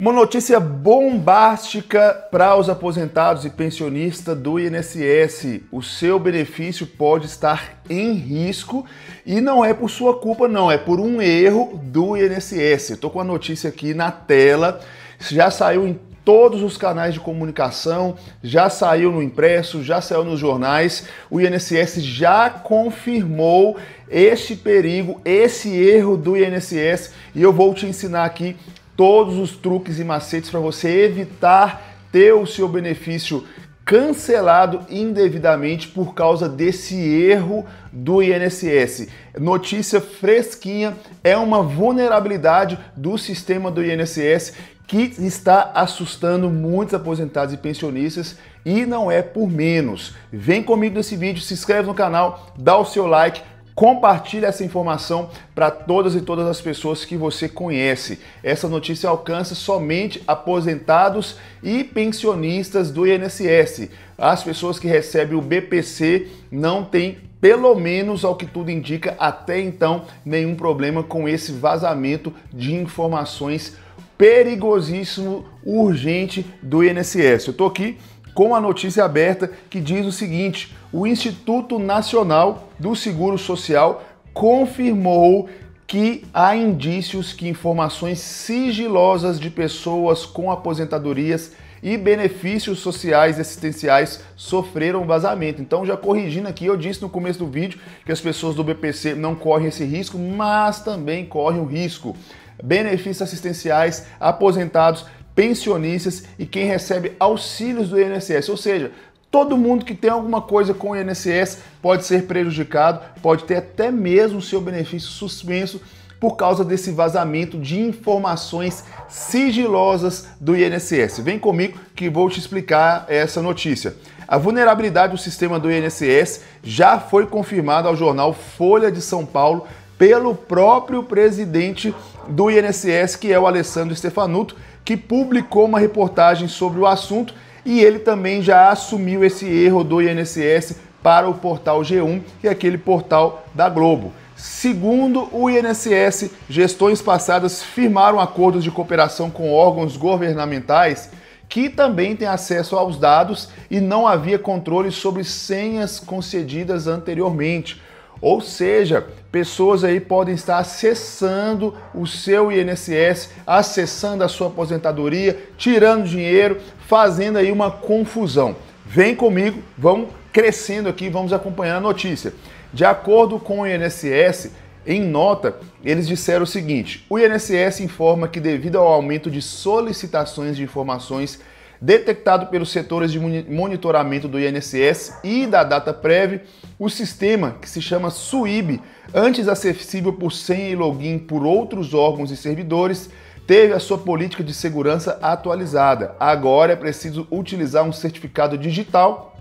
Uma notícia bombástica para os aposentados e pensionistas do INSS. O seu benefício pode estar em risco e não é por sua culpa, não, é por um erro do INSS. Estou com a notícia aqui na tela, já saiu em todos os canais de comunicação, já saiu no impresso, já saiu nos jornais. O INSS já confirmou este perigo, esse erro do INSS e eu vou te ensinar aqui todos os truques e macetes para você evitar ter o seu benefício cancelado indevidamente por causa desse erro do INSS. Notícia fresquinha, é uma vulnerabilidade do sistema do INSS que está assustando muitos aposentados e pensionistas e não é por menos. Vem comigo nesse vídeo, se inscreve no canal, dá o seu like, Compartilhe essa informação para todas e todas as pessoas que você conhece. Essa notícia alcança somente aposentados e pensionistas do INSS. As pessoas que recebem o BPC não têm pelo menos ao que tudo indica até então, nenhum problema com esse vazamento de informações perigosíssimo, urgente do INSS. Eu estou aqui com a notícia aberta que diz o seguinte: o Instituto Nacional do Seguro Social confirmou que há indícios que informações sigilosas de pessoas com aposentadorias e benefícios sociais assistenciais sofreram vazamento. Então, já corrigindo aqui, eu disse no começo do vídeo que as pessoas do BPC não correm esse risco, mas também correm o risco. Benefícios assistenciais, aposentados, pensionistas e quem recebe auxílios do INSS, ou seja, Todo mundo que tem alguma coisa com o INSS pode ser prejudicado, pode ter até mesmo seu benefício suspenso por causa desse vazamento de informações sigilosas do INSS. Vem comigo que vou te explicar essa notícia. A vulnerabilidade do sistema do INSS já foi confirmada ao jornal Folha de São Paulo pelo próprio presidente do INSS, que é o Alessandro Stefanuto, que publicou uma reportagem sobre o assunto e ele também já assumiu esse erro do INSS para o portal G1, que é aquele portal da Globo. Segundo o INSS, gestões passadas firmaram acordos de cooperação com órgãos governamentais que também têm acesso aos dados e não havia controle sobre senhas concedidas anteriormente. Ou seja, pessoas aí podem estar acessando o seu INSS, acessando a sua aposentadoria, tirando dinheiro, fazendo aí uma confusão. Vem comigo, vamos crescendo aqui, vamos acompanhar a notícia. De acordo com o INSS, em nota, eles disseram o seguinte: o INSS informa que, devido ao aumento de solicitações de informações Detectado pelos setores de monitoramento do INSS e da DataPrev, o sistema, que se chama SUIB, antes acessível por senha e login por outros órgãos e servidores, teve a sua política de segurança atualizada. Agora é preciso utilizar um certificado digital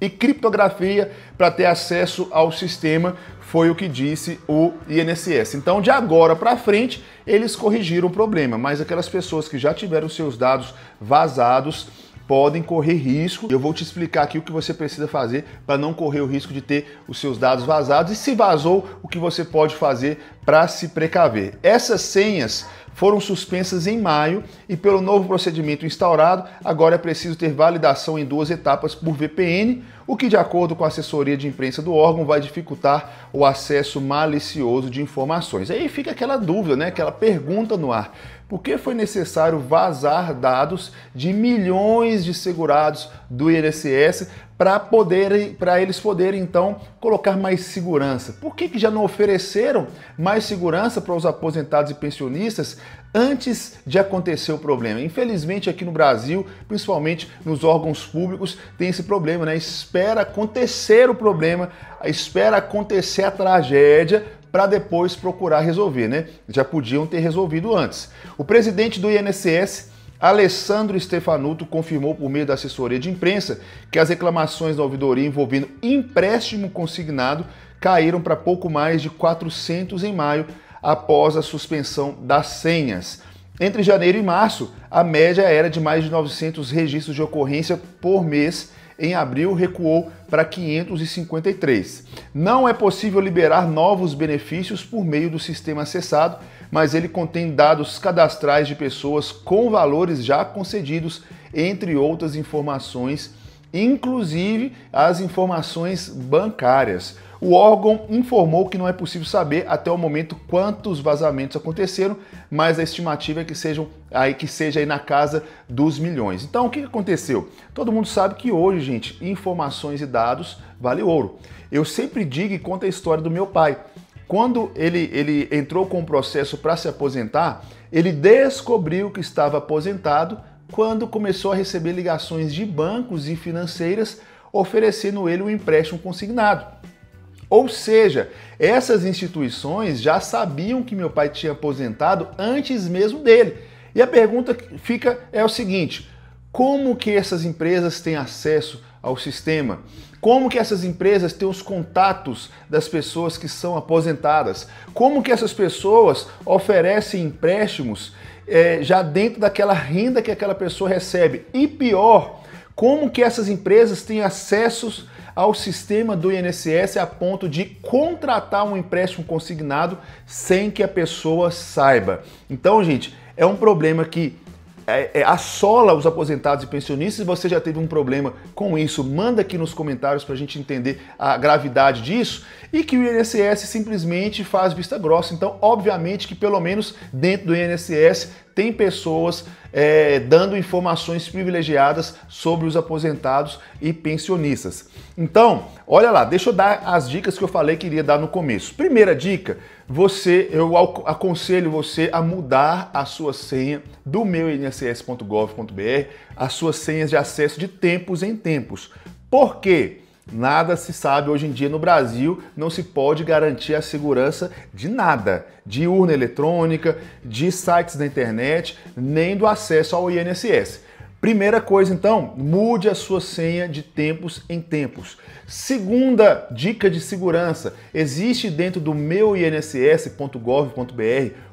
e criptografia para ter acesso ao sistema, foi o que disse o INSS. Então, de agora para frente, eles corrigiram o problema, mas aquelas pessoas que já tiveram seus dados vazados podem correr risco. Eu vou te explicar aqui o que você precisa fazer para não correr o risco de ter os seus dados vazados e se vazou, o que você pode fazer para se precaver. Essas senhas foram suspensas em maio e, pelo novo procedimento instaurado, agora é preciso ter validação em duas etapas por VPN, o que, de acordo com a assessoria de imprensa do órgão, vai dificultar o acesso malicioso de informações. Aí fica aquela dúvida, né? aquela pergunta no ar. Por que foi necessário vazar dados de milhões de segurados do INSS para poderem, para eles poderem então colocar mais segurança. Por que, que já não ofereceram mais segurança para os aposentados e pensionistas antes de acontecer o problema? Infelizmente aqui no Brasil, principalmente nos órgãos públicos, tem esse problema, né? Espera acontecer o problema, espera acontecer a tragédia para depois procurar resolver, né? Já podiam ter resolvido antes. O presidente do INSS Alessandro Stefanuto confirmou por meio da assessoria de imprensa que as reclamações da ouvidoria envolvendo empréstimo consignado caíram para pouco mais de 400 em maio, após a suspensão das senhas. Entre janeiro e março, a média era de mais de 900 registros de ocorrência por mês. Em abril, recuou para 553. Não é possível liberar novos benefícios por meio do sistema acessado, mas ele contém dados cadastrais de pessoas com valores já concedidos, entre outras informações, inclusive as informações bancárias. O órgão informou que não é possível saber até o momento quantos vazamentos aconteceram, mas a estimativa é que sejam aí que seja aí na casa dos milhões. Então, o que aconteceu? Todo mundo sabe que hoje, gente, informações e dados vale ouro. Eu sempre digo e conto a história do meu pai quando ele, ele entrou com o processo para se aposentar, ele descobriu que estava aposentado quando começou a receber ligações de bancos e financeiras oferecendo ele um empréstimo consignado. Ou seja, essas instituições já sabiam que meu pai tinha aposentado antes mesmo dele. E a pergunta que fica é o seguinte: como que essas empresas têm acesso ao sistema? Como que essas empresas têm os contatos das pessoas que são aposentadas? Como que essas pessoas oferecem empréstimos é, já dentro daquela renda que aquela pessoa recebe? E pior, como que essas empresas têm acessos ao sistema do INSS a ponto de contratar um empréstimo consignado sem que a pessoa saiba. Então, gente, é um problema que é, é, assola os aposentados e pensionistas. Se você já teve um problema com isso, manda aqui nos comentários para a gente entender a gravidade disso e que o INSS simplesmente faz vista grossa. Então, obviamente que pelo menos dentro do INSS tem pessoas é, dando informações privilegiadas sobre os aposentados e pensionistas. Então, olha lá, deixa eu dar as dicas que eu falei que iria dar no começo. Primeira dica você, eu aconselho você a mudar a sua senha do meu inss.gov.br, as suas senhas de acesso de tempos em tempos. Por quê? Nada se sabe hoje em dia no Brasil, não se pode garantir a segurança de nada, de urna eletrônica, de sites da internet, nem do acesso ao INSS. Primeira coisa, então, mude a sua senha de tempos em tempos. Segunda dica de segurança: existe dentro do meu inss.gov.br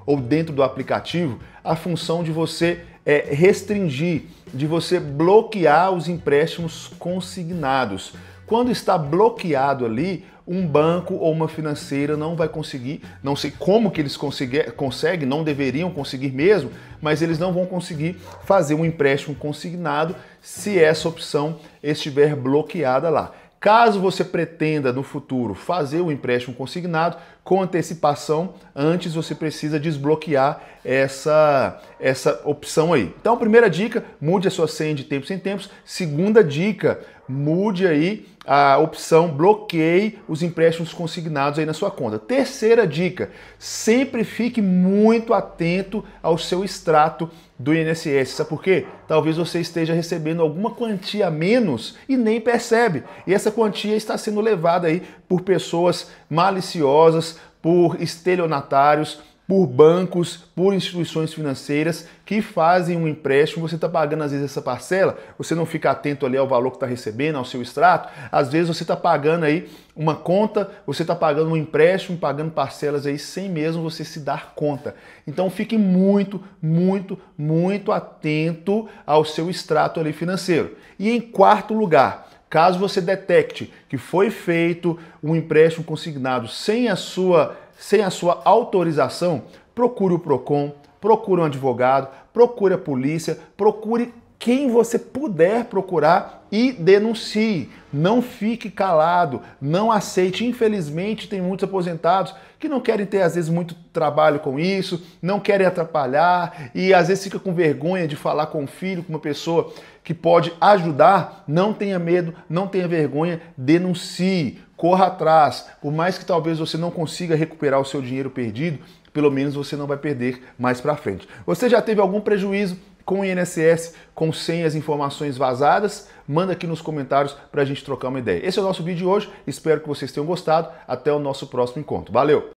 ou dentro do aplicativo a função de você é, restringir, de você bloquear os empréstimos consignados. Quando está bloqueado ali, um banco ou uma financeira não vai conseguir, não sei como que eles conseguem, não deveriam conseguir mesmo, mas eles não vão conseguir fazer um empréstimo consignado se essa opção estiver bloqueada lá. Caso você pretenda no futuro fazer o empréstimo consignado com antecipação, antes você precisa desbloquear essa, essa opção aí. Então, primeira dica, mude a sua senha de tempos em tempos. Segunda dica, mude aí a opção bloqueie os empréstimos consignados aí na sua conta. Terceira dica, sempre fique muito atento ao seu extrato do INSS. Sabe por quê? Talvez você esteja recebendo alguma quantia a menos e nem percebe. E essa quantia está sendo levada aí por pessoas maliciosas, por estelionatários, por bancos, por instituições financeiras que fazem um empréstimo, você está pagando às vezes essa parcela, você não fica atento ali ao valor que está recebendo, ao seu extrato, às vezes você está pagando aí uma conta, você está pagando um empréstimo, pagando parcelas aí sem mesmo você se dar conta. Então fique muito, muito, muito atento ao seu extrato ali financeiro. E em quarto lugar, caso você detecte que foi feito um empréstimo consignado sem a sua sem a sua autorização, procure o PROCON, procure um advogado, procure a polícia, procure quem você puder procurar e denuncie. Não fique calado, não aceite. Infelizmente, tem muitos aposentados que não querem ter, às vezes, muito trabalho com isso, não querem atrapalhar e às vezes fica com vergonha de falar com o filho, com uma pessoa que pode ajudar. Não tenha medo, não tenha vergonha, denuncie, corra atrás. Por mais que talvez você não consiga recuperar o seu dinheiro perdido, pelo menos você não vai perder mais para frente. Você já teve algum prejuízo? com o INSS, com senhas, informações vazadas? Manda aqui nos comentários para a gente trocar uma ideia. Esse é o nosso vídeo de hoje, espero que vocês tenham gostado. Até o nosso próximo encontro. Valeu!